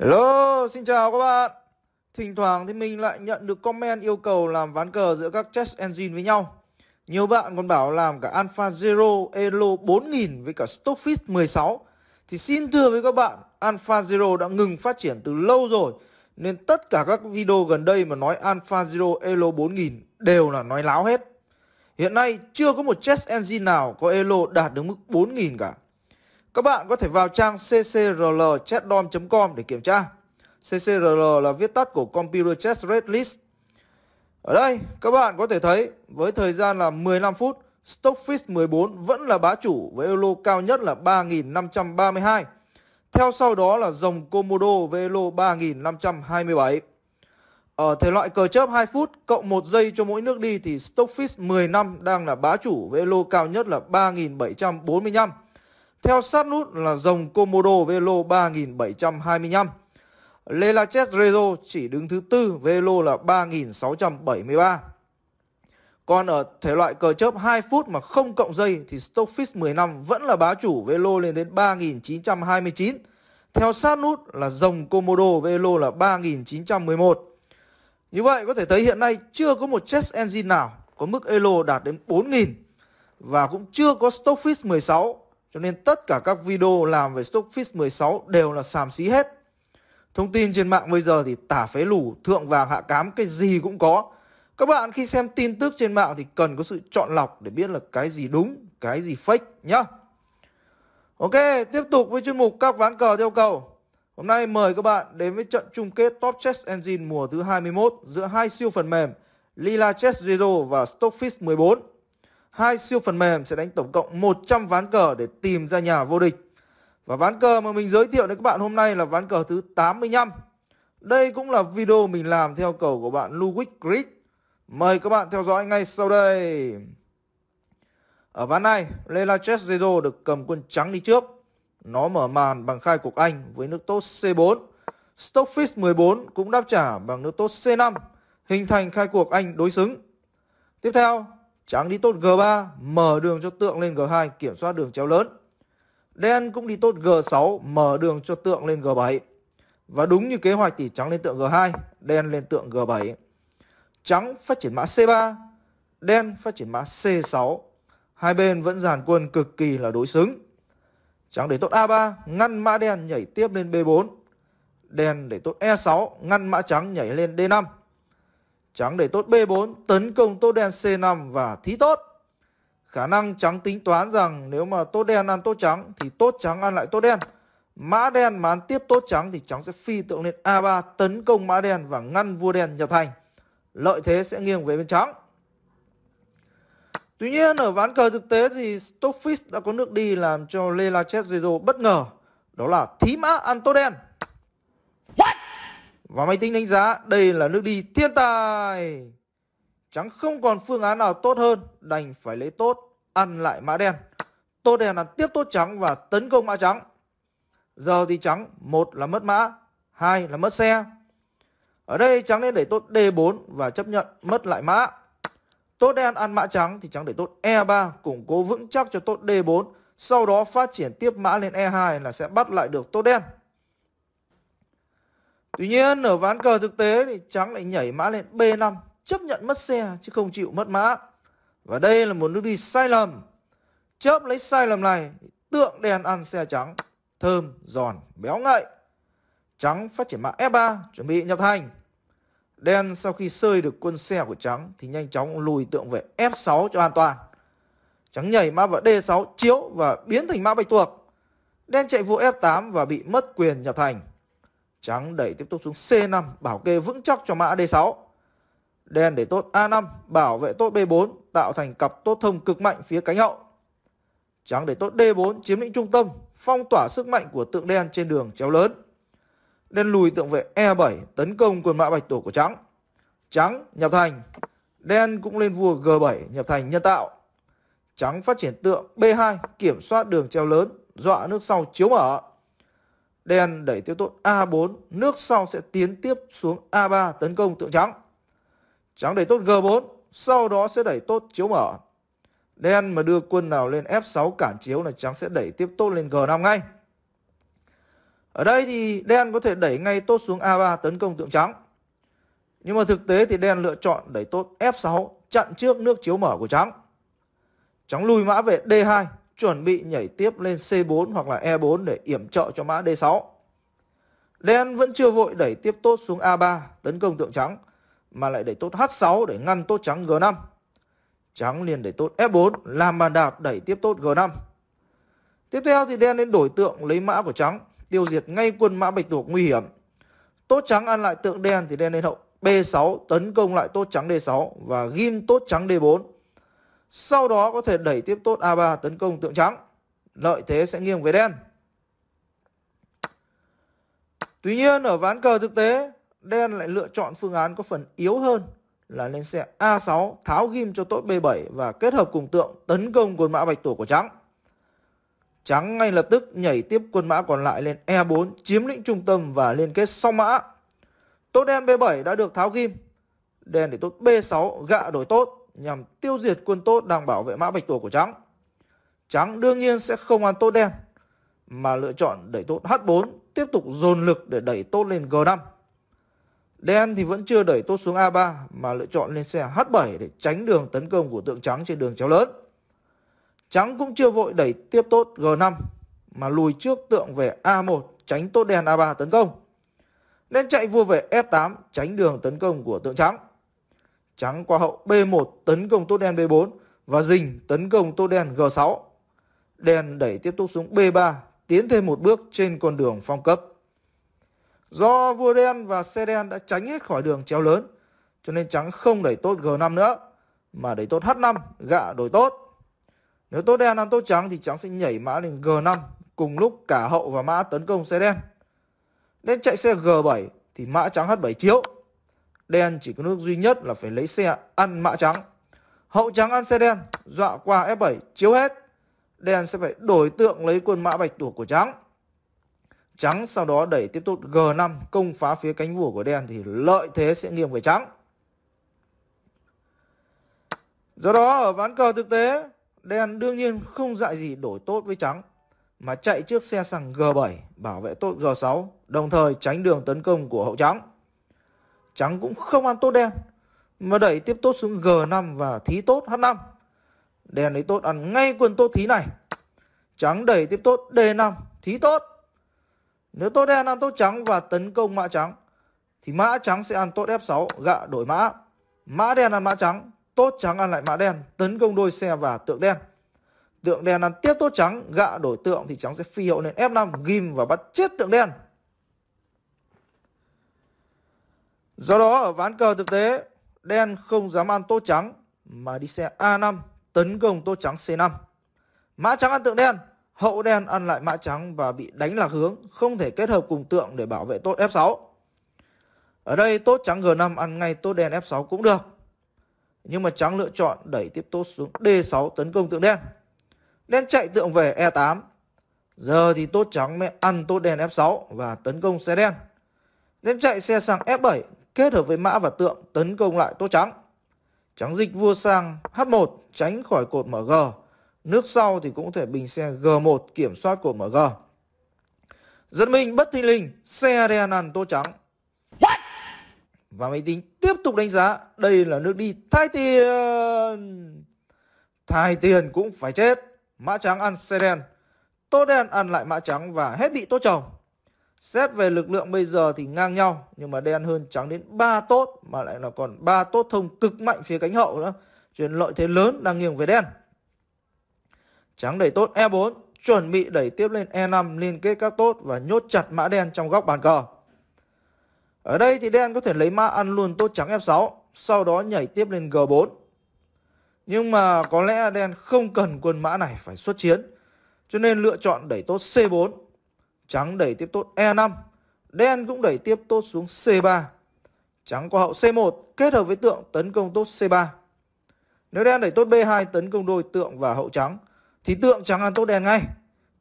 Hello, xin chào các bạn Thỉnh thoảng thì mình lại nhận được comment yêu cầu làm ván cờ giữa các chess engine với nhau Nhiều bạn còn bảo làm cả Alpha Zero, Elo 4000 với cả Stockfish 16 Thì xin thưa với các bạn, Alpha Zero đã ngừng phát triển từ lâu rồi Nên tất cả các video gần đây mà nói Alpha Zero, Elo 4000 đều là nói láo hết Hiện nay chưa có một chess engine nào có Elo đạt được mức 4000 cả các bạn có thể vào trang ccrl com để kiểm tra. CCRL là viết tắt của Computer Chess Red List. Ở đây, các bạn có thể thấy với thời gian là 15 phút, Stockfish 14 vẫn là bá chủ với elo cao nhất là 3532. Theo sau đó là dòng Komodo với elo 3527. Ở thể loại cờ chớp 2 phút cộng 1 giây cho mỗi nước đi thì Stockfish 10 năm đang là bá chủ với elo cao nhất là 3745. Theo sát nút là dòng Komodo Velo 3725. Lelachet Rezo chỉ đứng thứ tư, Velo là 3673. Còn ở thể loại cờ chớp 2 phút mà không cộng dây thì Stockfish 15 vẫn là bá chủ Velo lên đến 3929. Theo sát nút là dòng Komodo Velo là 3911. Như vậy có thể thấy hiện nay chưa có một chess engine nào có mức elo đạt đến 4000 và cũng chưa có Stockfish 16 cho nên tất cả các video làm về Stockfish 16 đều là xàm xí hết. Thông tin trên mạng bây giờ thì tả phế lủ, thượng vàng hạ cám cái gì cũng có. Các bạn khi xem tin tức trên mạng thì cần có sự chọn lọc để biết là cái gì đúng, cái gì fake nhá. Ok, tiếp tục với chuyên mục các ván cờ theo cầu. Hôm nay mời các bạn đến với trận chung kết Top Chess Engine mùa thứ 21 giữa hai siêu phần mềm Lila Chess Zero và Stockfish 14 hai siêu phần mềm sẽ đánh tổng cộng 100 ván cờ để tìm ra nhà vô địch. Và ván cờ mà mình giới thiệu đến các bạn hôm nay là ván cờ thứ 85. Đây cũng là video mình làm theo cầu của bạn Ludwig Grid. Mời các bạn theo dõi ngay sau đây. Ở ván này, Leila Chesrezo được cầm quân trắng đi trước. Nó mở màn bằng khai cuộc Anh với nước tốt C4. Stockfish 14 cũng đáp trả bằng nước tốt C5, hình thành khai cuộc Anh đối xứng. Tiếp theo, Trắng đi tốt G3, mở đường cho tượng lên G2, kiểm soát đường chéo lớn. Đen cũng đi tốt G6, mở đường cho tượng lên G7. Và đúng như kế hoạch thì trắng lên tượng G2, đen lên tượng G7. Trắng phát triển mã C3, đen phát triển mã C6. Hai bên vẫn dàn quân cực kỳ là đối xứng. Trắng để tốt A3, ngăn mã đen nhảy tiếp lên B4. Đen để tốt E6, ngăn mã trắng nhảy lên D5. Trắng để tốt B4, tấn công tốt đen C5 và thí tốt. Khả năng trắng tính toán rằng nếu mà tốt đen ăn tốt trắng thì tốt trắng ăn lại tốt đen. Mã đen mà ăn tiếp tốt trắng thì trắng sẽ phi tượng lên A3 tấn công mã đen và ngăn vua đen nhập thành. Lợi thế sẽ nghiêng về bên trắng. Tuy nhiên ở ván cờ thực tế thì Stockfish đã có nước đi làm cho lê Lelachet Zezo bất ngờ. Đó là thí mã ăn tốt đen. Và máy tính đánh giá đây là nước đi thiên tài. Trắng không còn phương án nào tốt hơn, đành phải lấy tốt, ăn lại mã đen. Tốt đen là tiếp tốt trắng và tấn công mã trắng. Giờ thì trắng, một là mất mã, hai là mất xe. Ở đây trắng nên để tốt D4 và chấp nhận mất lại mã. Tốt đen ăn mã trắng thì trắng để tốt E3 củng cố vững chắc cho tốt D4. Sau đó phát triển tiếp mã lên E2 là sẽ bắt lại được tốt đen. Tuy nhiên ở ván cờ thực tế thì trắng lại nhảy mã lên B5 chấp nhận mất xe chứ không chịu mất mã. Và đây là một nước đi sai lầm. Chớp lấy sai lầm này tượng đen ăn xe trắng thơm, giòn, béo ngậy. Trắng phát triển mã F3 chuẩn bị nhập thành. Đen sau khi sơi được quân xe của trắng thì nhanh chóng lùi tượng về F6 cho an toàn. Trắng nhảy mã vào D6 chiếu và biến thành mã bạch tuộc. Đen chạy vua F8 và bị mất quyền nhập thành. Trắng đẩy tiếp tục xuống C5 bảo kê vững chắc cho mã D6. Đen để tốt A5 bảo vệ tốt B4 tạo thành cặp tốt thông cực mạnh phía cánh hậu. Trắng để tốt D4 chiếm lĩnh trung tâm phong tỏa sức mạnh của tượng đen trên đường chéo lớn. Đen lùi tượng vệ E7 tấn công quân mã bạch tổ của trắng. Trắng nhập thành. Đen cũng lên vua G7 nhập thành nhân tạo. Trắng phát triển tượng B2 kiểm soát đường treo lớn, dọa nước sau chiếu mở đen đẩy tiêu tốt A4, nước sau sẽ tiến tiếp xuống A3 tấn công tượng trắng. Trắng đẩy tốt G4, sau đó sẽ đẩy tốt chiếu mở. Đen mà đưa quân nào lên F6 cản chiếu là trắng sẽ đẩy tiếp tốt lên G5 ngay. Ở đây thì đen có thể đẩy ngay tốt xuống A3 tấn công tượng trắng. Nhưng mà thực tế thì đen lựa chọn đẩy tốt F6 chặn trước nước chiếu mở của trắng. Trắng lùi mã về D2 chuẩn bị nhảy tiếp lên C4 hoặc là E4 để yểm trợ cho mã D6. Đen vẫn chưa vội đẩy tiếp tốt xuống A3 tấn công tượng trắng mà lại đẩy tốt H6 để ngăn tốt trắng G5. Trắng liền đẩy tốt F4 làm bàn đạp đẩy tiếp tốt G5. Tiếp theo thì đen nên đổi tượng lấy mã của trắng, tiêu diệt ngay quân mã bạch tuộc nguy hiểm. Tốt trắng ăn lại tượng đen thì đen lên hậu B6 tấn công lại tốt trắng D6 và ghim tốt trắng D4 sau đó có thể đẩy tiếp tốt A3 tấn công tượng trắng. Lợi thế sẽ nghiêng về đen. Tuy nhiên ở ván cờ thực tế, đen lại lựa chọn phương án có phần yếu hơn là lên xe A6 tháo ghim cho tốt B7 và kết hợp cùng tượng tấn công quân mã bạch tổ của trắng. Trắng ngay lập tức nhảy tiếp quân mã còn lại lên E4 chiếm lĩnh trung tâm và liên kết song mã. Tốt đen B7 đã được tháo ghim. Đen để tốt B6 gạ đổi tốt nhằm tiêu diệt quân tốt đang bảo vệ mã bạch tuộc của trắng. Trắng đương nhiên sẽ không ăn tốt đen, mà lựa chọn đẩy tốt H4 tiếp tục dồn lực để đẩy tốt lên G5. Đen thì vẫn chưa đẩy tốt xuống A3 mà lựa chọn lên xe H7 để tránh đường tấn công của tượng trắng trên đường chéo lớn. Trắng cũng chưa vội đẩy tiếp tốt G5 mà lùi trước tượng về A1 tránh tốt đen A3 tấn công. nên chạy vua về F8 tránh đường tấn công của tượng trắng. Trắng qua hậu B1 tấn công tốt đen B4 và dình tấn công tốt đen G6. Đen đẩy tiếp tục xuống B3, tiến thêm một bước trên con đường phong cấp. Do vua đen và xe đen đã tránh hết khỏi đường treo lớn, cho nên trắng không đẩy tốt G5 nữa, mà đẩy tốt H5, gạ đổi tốt. Nếu tốt đen ăn tốt trắng thì trắng sẽ nhảy mã lên G5 cùng lúc cả hậu và mã tấn công xe đen. Đen chạy xe G7 thì mã trắng H7 chiếu. Đen chỉ có nước duy nhất là phải lấy xe ăn mã trắng. Hậu trắng ăn xe đen, dọa qua F7 chiếu hết. Đen sẽ phải đổi tượng lấy quân mã bạch tuộc của trắng. Trắng sau đó đẩy tiếp tục G5 công phá phía cánh vua của đen thì lợi thế sẽ nghiêng về trắng. Do đó ở ván cờ thực tế, đen đương nhiên không dạy gì đổi tốt với trắng mà chạy trước xe sang G7 bảo vệ tốt G6 đồng thời tránh đường tấn công của hậu trắng trắng cũng không ăn tốt đen mà đẩy tiếp tốt xuống G5 và thí tốt H5. Đen lấy tốt ăn ngay quân tốt thí này. Trắng đẩy tiếp tốt D5, thí tốt. Nếu tốt đen ăn tốt trắng và tấn công mã trắng thì mã trắng sẽ ăn tốt F6 gạ đổi mã. Mã đen ăn mã trắng, tốt trắng ăn lại mã đen, tấn công đôi xe và tượng đen. Tượng đen ăn tiếp tốt trắng, gạ đổi tượng thì trắng sẽ phi hậu lên F5 ghim và bắt chết tượng đen. Do đó ở ván cờ thực tế, đen không dám ăn tốt trắng mà đi xe A5 tấn công tốt trắng C5. Mã trắng ăn tượng đen, hậu đen ăn lại mã trắng và bị đánh lạc hướng, không thể kết hợp cùng tượng để bảo vệ tốt F6. Ở đây tốt trắng G5 ăn ngay tốt đen F6 cũng được. Nhưng mà trắng lựa chọn đẩy tiếp tốt xuống D6 tấn công tượng đen. Đen chạy tượng về E8. Giờ thì tốt trắng mới ăn tốt đen F6 và tấn công xe đen. Đen chạy xe sang F7 kết hợp với mã và tượng tấn công lại tốt trắng. Trắng dịch vua sang H1 tránh khỏi cột mở G. Nước sau thì cũng có thể bình xe G1 kiểm soát cột mở G. Dân Minh bất thình linh xe đen ăn tô trắng. What? Và máy tính tiếp tục đánh giá đây là nước đi thay tiền. Thay tiền cũng phải chết. Mã trắng ăn xe đen. Tô đen ăn lại mã trắng và hết bị tô chồng. Xét về lực lượng bây giờ thì ngang nhau nhưng mà đen hơn trắng đến 3 tốt mà lại là còn 3 tốt thông cực mạnh phía cánh hậu nữa. Chuyển lợi thế lớn đang nghiêng về đen. Trắng đẩy tốt E4, chuẩn bị đẩy tiếp lên E5 liên kết các tốt và nhốt chặt mã đen trong góc bàn cờ. Ở đây thì đen có thể lấy mã ăn luôn tốt trắng F6, sau đó nhảy tiếp lên G4. Nhưng mà có lẽ đen không cần quân mã này phải xuất chiến, cho nên lựa chọn đẩy tốt C4 Trắng đẩy tiếp tốt E5. Đen cũng đẩy tiếp tốt xuống C3. Trắng qua hậu C1 kết hợp với tượng tấn công tốt C3. Nếu đen đẩy tốt B2 tấn công đôi tượng và hậu trắng thì tượng trắng ăn tốt đen ngay.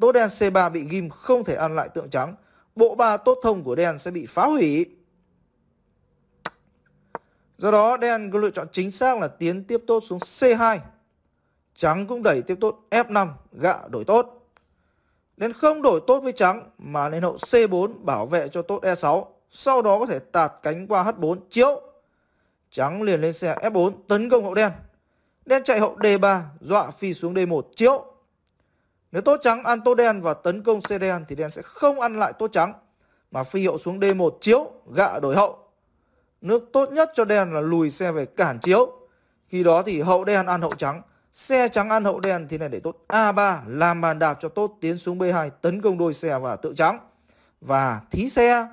Tốt đen C3 bị ghim không thể ăn lại tượng trắng. Bộ ba tốt thông của đen sẽ bị phá hủy. Do đó đen có lựa chọn chính xác là tiến tiếp tốt xuống C2. Trắng cũng đẩy tiếp tốt F5 gạ đổi tốt nên không đổi tốt với trắng mà nên hậu C4 bảo vệ cho tốt E6, sau đó có thể tạt cánh qua H4 chiếu. Trắng liền lên xe F4 tấn công hậu đen. Đen chạy hậu D3, dọa phi xuống D1 chiếu. Nếu tốt trắng ăn tốt đen và tấn công xe đen thì đen sẽ không ăn lại tốt trắng mà phi hậu xuống D1 chiếu, gạ đổi hậu. Nước tốt nhất cho đen là lùi xe về cản chiếu. Khi đó thì hậu đen ăn hậu trắng Xe trắng ăn hậu đen thì này để tốt A3 làm bàn đạp cho tốt tiến xuống B2 tấn công đôi xe và tự trắng. Và thí xe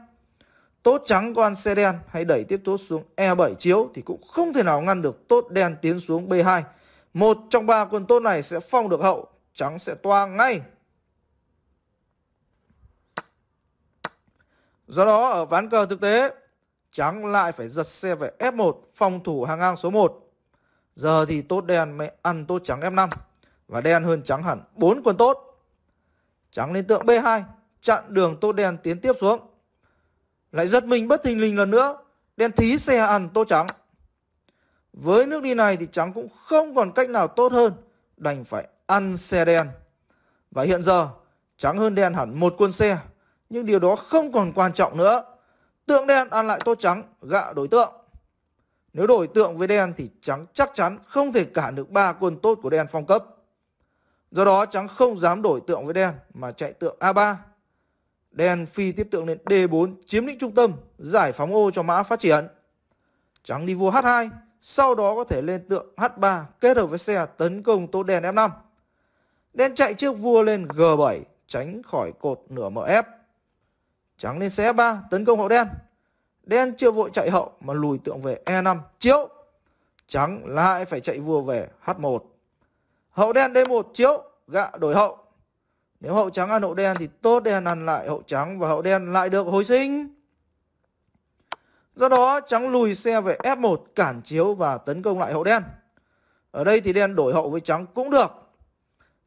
tốt trắng con xe đen hay đẩy tiếp tốt xuống E7 chiếu thì cũng không thể nào ngăn được tốt đen tiến xuống B2. Một trong ba quân tốt này sẽ phong được hậu, trắng sẽ toa ngay. Do đó ở ván cờ thực tế, trắng lại phải giật xe về F1 phòng thủ hàng ngang số 1. Giờ thì tốt đen mới ăn tốt trắng F5 và đen hơn trắng hẳn 4 quân tốt. Trắng lên tượng B2 chặn đường tốt đen tiến tiếp xuống. Lại giật mình bất thình lình lần nữa, đen thí xe ăn tốt trắng. Với nước đi này thì trắng cũng không còn cách nào tốt hơn, đành phải ăn xe đen. Và hiện giờ, trắng hơn đen hẳn một quân xe, nhưng điều đó không còn quan trọng nữa. Tượng đen ăn lại tốt trắng, gạ đối tượng. Nếu đổi tượng với đen thì trắng chắc chắn không thể cản được ba quân tốt của đen phong cấp. Do đó trắng không dám đổi tượng với đen mà chạy tượng A3. Đen phi tiếp tượng lên D4 chiếm lĩnh trung tâm, giải phóng ô cho mã phát triển. Trắng đi vua H2, sau đó có thể lên tượng H3 kết hợp với xe tấn công tốt đen F5. Đen chạy trước vua lên G7 tránh khỏi cột nửa mở ép. Trắng lên xe F3 tấn công hậu đen. Đen chưa vội chạy hậu mà lùi tượng về E5 chiếu. Trắng lại phải chạy vua về H1. Hậu đen D1 chiếu, gạ đổi hậu. Nếu hậu trắng ăn hậu đen thì tốt đen ăn lại hậu trắng và hậu đen lại được hồi sinh. Do đó trắng lùi xe về F1 cản chiếu và tấn công lại hậu đen. Ở đây thì đen đổi hậu với trắng cũng được.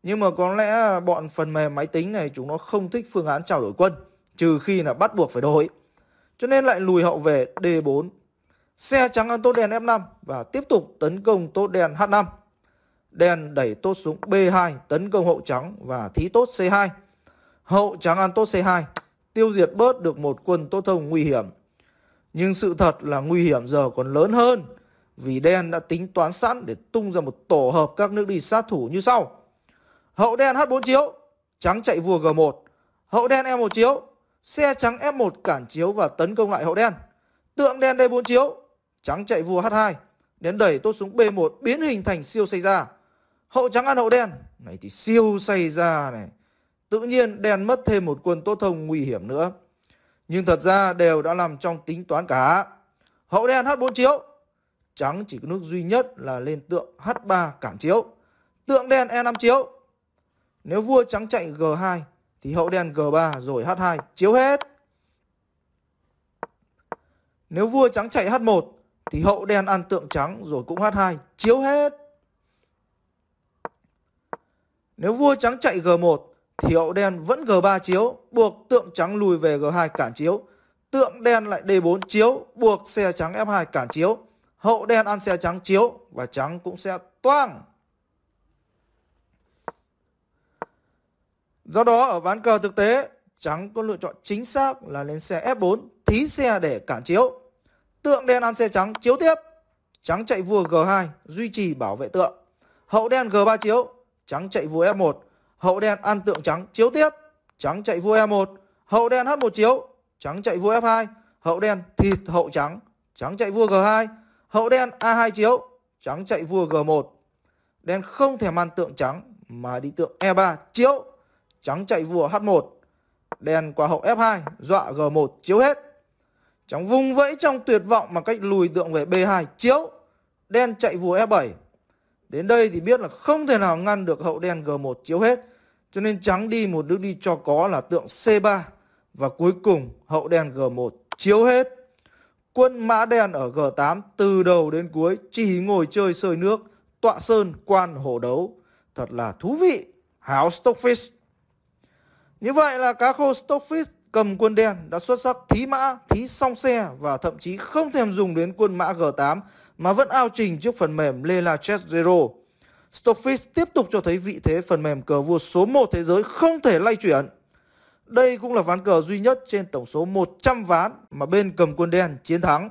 Nhưng mà có lẽ bọn phần mềm máy tính này chúng nó không thích phương án trao đổi quân. Trừ khi là bắt buộc phải đổi. Cho nên lại lùi hậu về D4. Xe trắng ăn tốt đèn F5 và tiếp tục tấn công tốt đèn H5. Đèn đẩy tốt xuống B2 tấn công hậu trắng và thí tốt C2. Hậu trắng ăn tốt C2 tiêu diệt bớt được một quân tốt thông nguy hiểm. Nhưng sự thật là nguy hiểm giờ còn lớn hơn vì đen đã tính toán sẵn để tung ra một tổ hợp các nước đi sát thủ như sau. Hậu đen H4 chiếu, trắng chạy vua G1, hậu đen E1 chiếu, Xe trắng F1 cản chiếu và tấn công lại hậu đen. Tượng đen D4 chiếu, trắng chạy vua H2, đến đẩy tốt súng B1 biến hình thành siêu xây ra. Hậu trắng ăn hậu đen, này thì siêu xây ra này. Tự nhiên đen mất thêm một quân tốt thông nguy hiểm nữa. Nhưng thật ra đều đã nằm trong tính toán cả. Hậu đen H4 chiếu, trắng chỉ có nước duy nhất là lên tượng H3 cản chiếu. Tượng đen E5 chiếu. Nếu vua trắng chạy G2 thì hậu đen G3 rồi H2 chiếu hết. Nếu vua trắng chạy H1 thì hậu đen ăn tượng trắng rồi cũng H2 chiếu hết. Nếu vua trắng chạy G1 thì hậu đen vẫn G3 chiếu buộc tượng trắng lùi về G2 cản chiếu. Tượng đen lại D4 chiếu buộc xe trắng F2 cản chiếu. Hậu đen ăn xe trắng chiếu và trắng cũng sẽ toang. Do đó ở ván cờ thực tế, trắng có lựa chọn chính xác là lên xe F4 thí xe để cản chiếu. Tượng đen ăn xe trắng chiếu tiếp. Trắng chạy vua G2 duy trì bảo vệ tượng. Hậu đen G3 chiếu, trắng chạy vua F1. Hậu đen ăn tượng trắng chiếu tiếp. Trắng chạy vua E1, hậu đen H1 chiếu, trắng chạy vua F2, hậu đen thịt hậu trắng, trắng chạy vua G2, hậu đen A2 chiếu, trắng chạy vua G1. Đen không thể ăn tượng trắng mà đi tượng E3 chiếu Trắng chạy vua H1 Đen qua hậu F2 Dọa G1 chiếu hết Trắng vung vẫy trong tuyệt vọng Bằng cách lùi tượng về B2 chiếu Đen chạy vua F7 Đến đây thì biết là không thể nào ngăn được hậu đen G1 chiếu hết Cho nên trắng đi một nước đi cho có là tượng C3 Và cuối cùng hậu đen G1 chiếu hết Quân mã đen ở G8 từ đầu đến cuối chỉ ngồi chơi sơi nước Tọa sơn quan hổ đấu Thật là thú vị House Stockfish như vậy là cá khô Stockfish cầm quân đen đã xuất sắc thí mã, thí song xe và thậm chí không thèm dùng đến quân mã G8 mà vẫn ao trình trước phần mềm Lela Chess Zero. Stockfish tiếp tục cho thấy vị thế phần mềm cờ vua số 1 thế giới không thể lay chuyển. Đây cũng là ván cờ duy nhất trên tổng số 100 ván mà bên cầm quân đen chiến thắng.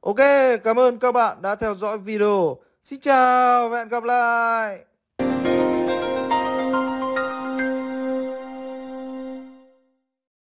Ok, cảm ơn các bạn đã theo dõi video. Xin chào và hẹn gặp lại.